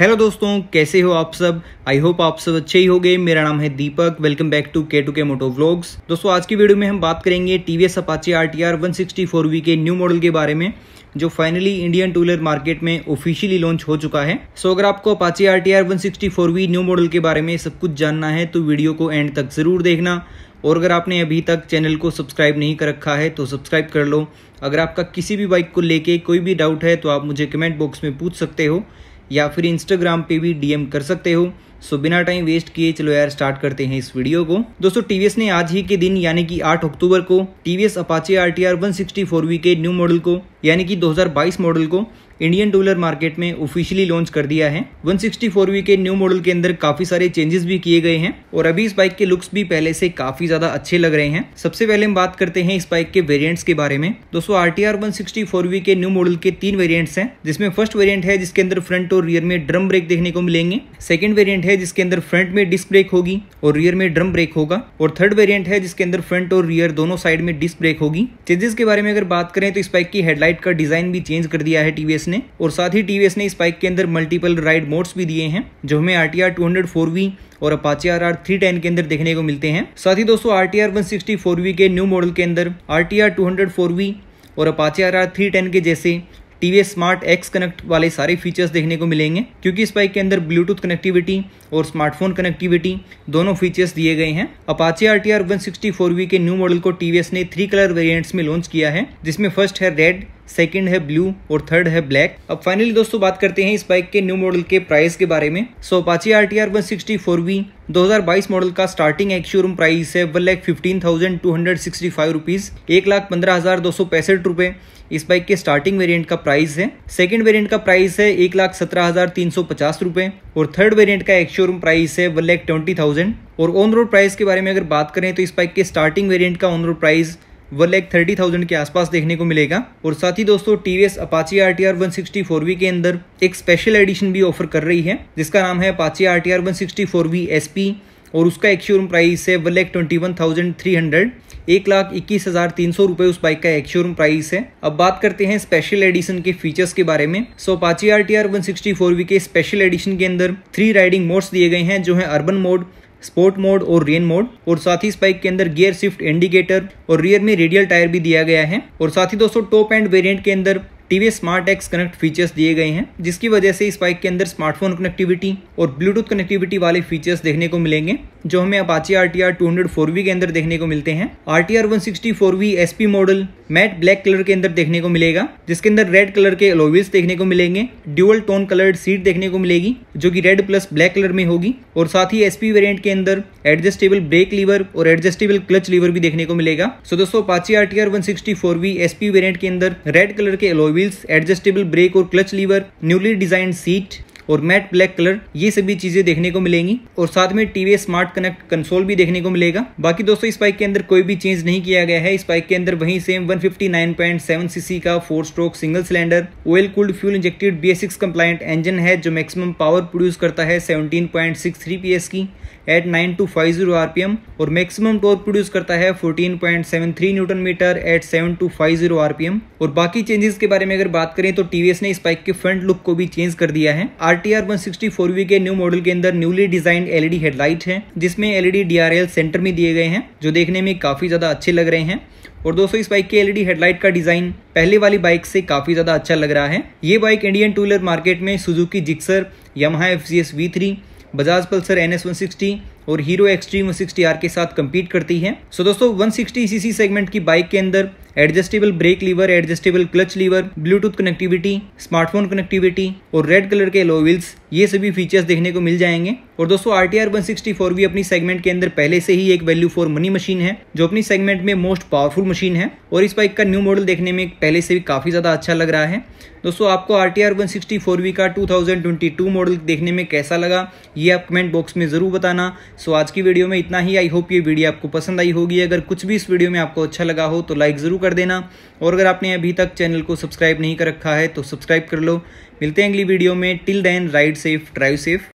hello दोस्तों कैसे हो आप सब आई होप आप सब अच्छे ही हो गए मेरा नाम है Deepak welcome back to K two K moto vlogs दोस्तों आज की वीडियो में हम बात करेंगे T V S R T R one sixty four V के न्यू मॉडल के बारे में जो finally Indian two wheeler market में ऑफिशियली लॉन्च हो चुका है सो so, अगर आपको Apache R T R one sixty four V new model के बारे में सब कुछ जानना है तो वीडियो को एंड तक जरूर देखना और अगर आपने अभी तक चैनल को सब्सक्राइब नहीं कर रखा है तो सब्सक्राइब कर लो अगर आपका किसी भी बाइक को लेके कोई भी डाउट है तो आप मुझे कमेंट बॉक्स में पूछ सकते हो या फिर इंस्टाग्राम पे भी डीएम कर सकते हो सो बिना टाइम वेस्ट किए चलो यार स्टार्ट करते हैं इस वीडियो को दोस्तों टीवीएस ने आज ही के दिन यानी कि 8 अक्टूबर को TVS Apache R T V के न्यू मॉडल को यानी कि 2022 मॉडल को इंडियन डॉलर मार्केट में ऑफिशियली लॉन्च कर दिया है 164V के न्यू मॉडल के अंदर काफी सारे चेंजेस भी किए गए हैं और अभी इस बाइक के लुक्स भी पहले से काफी ज्यादा अच्छे लग रहे हैं सबसे पहले हम बात करते हैं इस बाइक के वेरियंट्स के बारे में दोस्तों आर टी के न्यू मॉडल के तीन वेरियंट्स हैं जिसमें फर्स्ट वेरियंट है जिसके अंदर फ्रंट और रियर में ड्रम ब्रेक देखने को मिलेंगे सेकेंड वेरियंट है जिसके अंदर फ्रंट में डिस्क ब्रेक होगी और रियर में ड्रम ब्रेक होगा और थर्ड वेरियंट है जिसके अंदर फ्रंट और रियर दोनों साइड में डिस्क ब्रेक होगी चेंजेस के बारे में अगर बात करें तो इस बाइक की हेडलाइट का डिजाइन भी चेंज कर दिया है टीवीएस ने और साथ ही टीवीएस ने इस बाइक के अंदर मल्टीपल राइड मोड्स भी दिए हैं जो हमें R T R two hundred four V और Apache R R three ten के अंदर देखने को मिलते हैं साथ ही दोस्तों R T R one sixty four V के न्यू मॉडल के अंदर R T R two hundred four V और Apache R R three ten के जैसे T V smart X connect वाले सारे फीचर्स देखने को मिलेंगे क्योंकि इस बाइक के अंदर ब्लूटूथ कनेक्टिविटी और स्मार्टफोन कनेक्टिविटी दोनों फीचर्स दिए गए हैं Apache R T R one sixty four V के न्यू मॉडल को टी वी एस ने थ्री कलर वेरियंट्स में लॉन्च किया है जिसमें फर्स्ट है रेड सेकंड है ब्लू और थर्ड है ब्लैक अब फाइनली दोस्तों बात करते हैं इस बाइक के न्यू मॉडल के प्राइस के बारे में so Apache R T R one sixty four V बाईस मॉडल का स्टार्टिंग एक शोरूम प्राइस है one lakh fifteen thousand two hundred sixty five rupees एक लाख पंद्रह हज़ार दो सौ पैंसठ रुपये इस बाइक के स्टार्टिंग वेरिएंट का प्राइस है सेकंड वेरिएंट का प्राइस है एक लाख सत्रह हज़ार तीन सौ पचास रुपये और थर्ड वेरिएंट का एक्शो रूम प्राइस है वन लैख ट्वेंटी थाउजेंड और ऑन रोड प्राइस के बारे में अगर बात करें तो इस बाइक के स्टार्टिंग वेरिएंट का on road price one lakh thirty thousand के आसपास देखने को मिलेगा और साथ ही दोस्तों T V S Apache R T R one sixty four V के अंदर एक स्पेशल एडिशन भी ऑफर कर रही है जिसका नाम है Apache R T R one sixty four V S P और उसका एक्श्योरूम प्राइस है one lakh twenty one thousand three hundred एक लाख इक्कीस हज़ार तीन सौ रुपए उस बाइक का एक्श्योरूम प्राइस है अब बात करते हैं स्पेशल एडिशन के फीचर्स के बारे में so Apache R T R one sixty four V के स्पेशल एडिशन के अंदर थ्री राइडिंग मोड्स दिए गए हैं जो है अर्बन मोड स्पोर्ट मोड और रेन मोड और साथ ही स्पाइक के अंदर गियर शिफ्ट इंडिकेटर और रियर में रेडियल टायर भी दिया गया है और साथ ही दोस्तों टॉप एंड वेरियंट के अंदर TV smart X connect features दिए गए हैं जिसकी वजह से इस बाइक के अंदर स्मार्टफोन कनेक्टिविटी और ब्लूटूथ कनेक्टिविटी वाले फीचर्स देखने को मिलेंगे जो हमें Apache R T R two hundred four V के अंदर देखने को मिलते हैं R T R one sixty four V S P model matte black colour के अंदर देखने को मिलेगा जिसके अंदर रेड कलर के एलोविल्स देखने को मिलेंगे ड्यूअल टोन कलर्ड सीट देखने को मिलेगी जो कि रेड प्लस ब्लैक कलर में होगी और साथ ही एसपी वेरियंट के अंदर एडजस्टेबल ब्रेक लीवर और एडजस्टेबल क्लच लीवर भी देखने को मिलेगा सो दोस्तों Apache R T R one sixty four V SP variant के अंदर रेड कलर के एलोविल व्हील्स एडजस्टेबल ब्रेक और clutch lever newly designed seat और मैट ब्लैक कलर ये सभी चीजें देखने को मिलेंगी और साथ में टीवी स्मार्ट कनेक्ट कंसोल भी देखने को मिलेगा बाकी दोस्तों इस बाइक के अंदर कोई भी चेंज नहीं किया गया है इस बाइक के अंदर वही सेम वन सीसी का four stroke single cylinder oil cooled fuel injected B S engine है जो मैक्सिमम पावर प्रोड्यूस करता है 17.63 पीएस की एट 9250 आरपीएम और मैक्सिमम टोर प्रोड्यूस करता है fourteen point seven three newton metre at seven two five zero RPM और बाकी चेंजेस के बारे में अगर बात करें तो टीवीएस ने इस बाइक के फ्रंट लुक को भी चेंज कर दिया है R T R one sixty four V के न्यू मॉडल के अंदर न्यूली डिजाइन एलईडी हेडलाइट है जिसमें एलईडी डीआरएल सेंटर में दिए गए हैं जो देखने में काफी ज्यादा अच्छे लग रहे हैं और दोस्तों इस बाइक के एलईडी हेडलाइट e का डिजाइन पहले वाली बाइक से काफी ज्यादा अच्छा लग रहा है ये bike Indian two wheeler market में Suzuki Gixxer Yamaha F C S V three Bajaj Pulsar N S one sixty और Hero Xtreme one sixty R के साथ कम्पीट करती है सो दोस्तों वन सिक्सटी सीसी सेगमेंट की बाइक के अंदर adjustable brake lever adjustable clutch lever Bluetooth connectivity smartphone connectivity और रेड कलर के एलोविल्स ये सभी फीचर्स देखने को मिल जाएंगे और दोस्तों R T R one sixty four भी अपनी सेगमेंट के अंदर पहले से ही एक वैल्यू फॉर मनी मशीन है जो अपनी सेगमेंट में मोस्ट पावरफुल मशीन है और इस बाइक का न्यू मॉडल देखने में पहले से भी काफ़ी ज़्यादा अच्छा लग रहा है दोस्तों आपको R T R one sixty four V का two thousand twenty two model देखने में कैसा लगा ये आप कमेंट बॉक्स में ज़रूर बताना सो आज की वीडियो में इतना ही आई होप ये वीडियो आपको पसंद आई होगी अगर कुछ भी इस वीडियो में आपको अच्छा लगा हो तो लाइक ज़रूर कर देना और अगर आपने अभी तक चैनल को सब्सक्राइब नहीं कर रखा है तो सब्सक्राइब कर लो मिलते हैं अगली वीडियो में till then ride safe drive safe